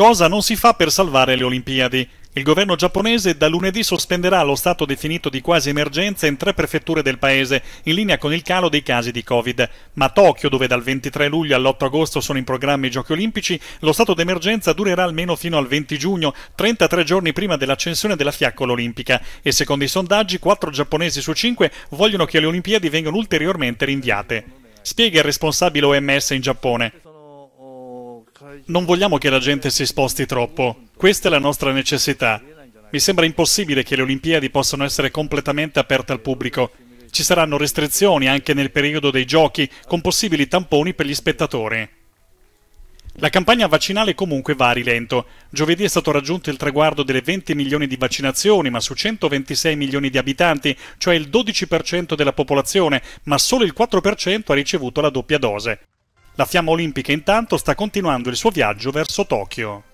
Cosa non si fa per salvare le Olimpiadi? Il governo giapponese da lunedì sospenderà lo stato definito di quasi emergenza in tre prefetture del paese, in linea con il calo dei casi di Covid. Ma a Tokyo, dove dal 23 luglio all'8 agosto sono in programma i Giochi Olimpici, lo stato d'emergenza durerà almeno fino al 20 giugno, 33 giorni prima dell'accensione della fiaccola olimpica. E secondo i sondaggi, 4 giapponesi su 5 vogliono che le Olimpiadi vengano ulteriormente rinviate. Spiega il responsabile OMS in Giappone. Non vogliamo che la gente si sposti troppo. Questa è la nostra necessità. Mi sembra impossibile che le Olimpiadi possano essere completamente aperte al pubblico. Ci saranno restrizioni anche nel periodo dei giochi, con possibili tamponi per gli spettatori. La campagna vaccinale comunque va a rilento. Giovedì è stato raggiunto il traguardo delle 20 milioni di vaccinazioni, ma su 126 milioni di abitanti, cioè il 12% della popolazione, ma solo il 4% ha ricevuto la doppia dose. La fiamma olimpica intanto sta continuando il suo viaggio verso Tokyo.